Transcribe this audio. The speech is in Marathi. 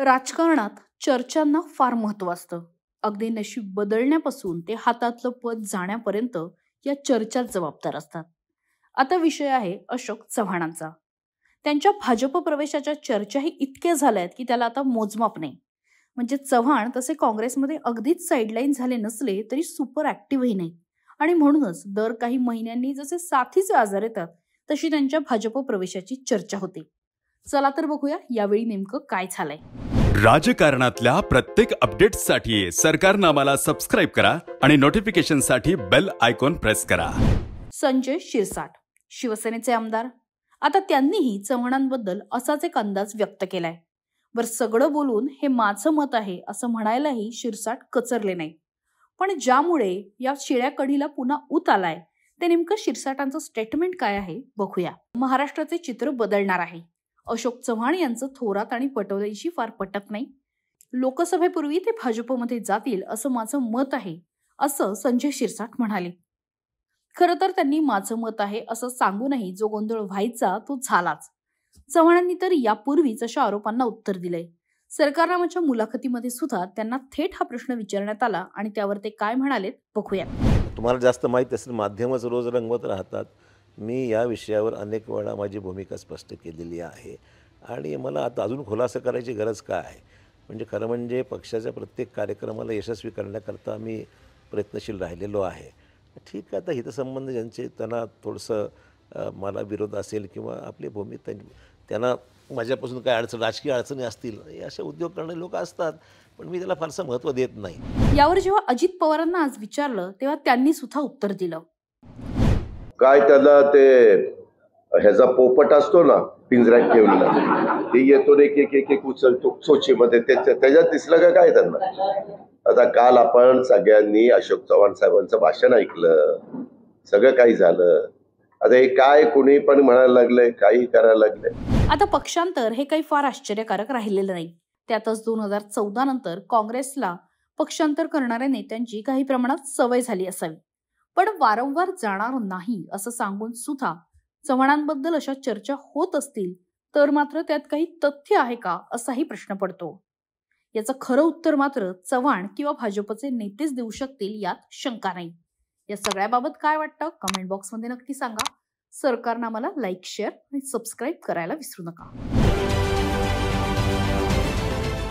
राजकारणात चर्चांना फार महत्त्व असतं अगदी नशीब बदलण्यापासून ते हातातलं पद जाण्यापर्यंत या चर्चाच जबाबदार असतात आता विषय आहे अशोक चव्हाणांचा त्यांच्या भाजप प्रवेशाच्या चर्चाही इतक्या झाल्या आहेत की त्याला आता मोजमाप नाही म्हणजे चव्हाण तसे काँग्रेसमध्ये अगदीच साईडलाईन झाले नसले तरी सुपर ऍक्टिव्हही नाही आणि म्हणूनच दर काही महिन्यांनी जसे साथीचे आजार येतात तशी त्यांच्या भाजप प्रवेशाची चर्चा होते चला तर बघूया यावेळी नेमकं काय झालंय राजकारणातल्या प्रत्येक अपडेट्ससाठी सरकारनामाला सबस्क्राईब करा आणि नोटिफिकेशनसाठी बेल आयकॉन प्रेस करा संजय शिरसाट शिवसेनेचे आमदार आता त्यांनीही चव्हाणांबद्दल असाच एक अंदाज व्यक्त केलाय बर सगळं बोलून हे माझं मत आहे असं म्हणायलाही शिरसाट कचरले नाही पण ज्यामुळे या शिळ्या कढीला पुन्हा उत आलाय ते नेमकं शिरसाटांचं स्टेटमेंट काय आहे बघूया महाराष्ट्राचे चित्र बदलणार आहे अशोक चव्हाण यांचं थोरात आणि पटोलेंशी फार पटत नाही लोकसभेपूर्वी ते भाजपमध्ये जातील असं माझं मत आहे असं संजय शिरसाट म्हणाले खरं तर त्यांनी माझं मत आहे असं सांगूनही जो गोंधळ व्हायचा तो झालाच चव्हाणांनी तर यापूर्वीच अशा आरोपांना उत्तर दिलंय सरकारनामाच्या मुलाखतीमध्ये सुद्धा त्यांना थेट हा प्रश्न विचारण्यात आला आणि त्यावर ते काय म्हणाले बघूया तुम्हाला जास्त माहिती असेल माध्यमच रोज रंगवत राहतात मी या विषयावर अनेक वेळा माझी भूमिका स्पष्ट केलेली आहे आणि मला आता अजून खुलासा करायची गरज काय आहे म्हणजे खरं म्हणजे पक्षाच्या प्रत्येक कार्यक्रमाला यशस्वी करण्याकरता मी प्रयत्नशील राहिलेलो आहे ठीक आहे आता हितसंबंध ज्यांचे त्यांना थोडंसं मला विरोध असेल किंवा आपली भूमी त्यांना माझ्यापासून काय अडचण राजकीय अडचणी असतील असे उद्योग करणारे लोक असतात पण मी त्याला फारसं महत्त्व देत नाही यावर जेव्हा अजित पवारांना आज विचारलं तेव्हा त्यांनी सुद्धा उत्तर दिलं काय त्याला ते ह्याचा पोपट असतो ना पिंजऱ्यात ठेवलेला ते येतो एक एक एक एक उचलतो सोचीमध्ये त्याच्या त्याच्यात दिसलं काय त्यांना आता काल आपण सगळ्यांनी अशोक चव्हाण साहेबांचं भाषण ऐकलं सगळं काही झालं आता हे काय कुणी पण म्हणायला लागलंय काही करायला लागलंय आता पक्षांतर हे काही फार आश्चर्यकारक राहिलेलं नाही त्यातच दोन हजार चौदा नंतर काँग्रेसला पक्षांतर करणाऱ्या नेत्यांची काही प्रमाणात सवय झाली असावी पण वारंवार जाणार नाही असं सांगून सुद्धा चव्हाणांबद्दल अशा चर्चा होत असतील तर मात्र त्यात काही तथ्य आहे का असाही प्रश्न पडतो याचं खरं उत्तर मात्र चव्हाण किंवा भाजपचे नेतेच देऊ शकतील यात शंका नाही या सगळ्याबाबत काय वाटतं कमेंट बॉक्समध्ये नक्की सांगा सरकारनं आम्हाला लाईक शेअर आणि सबस्क्राईब करायला विसरू नका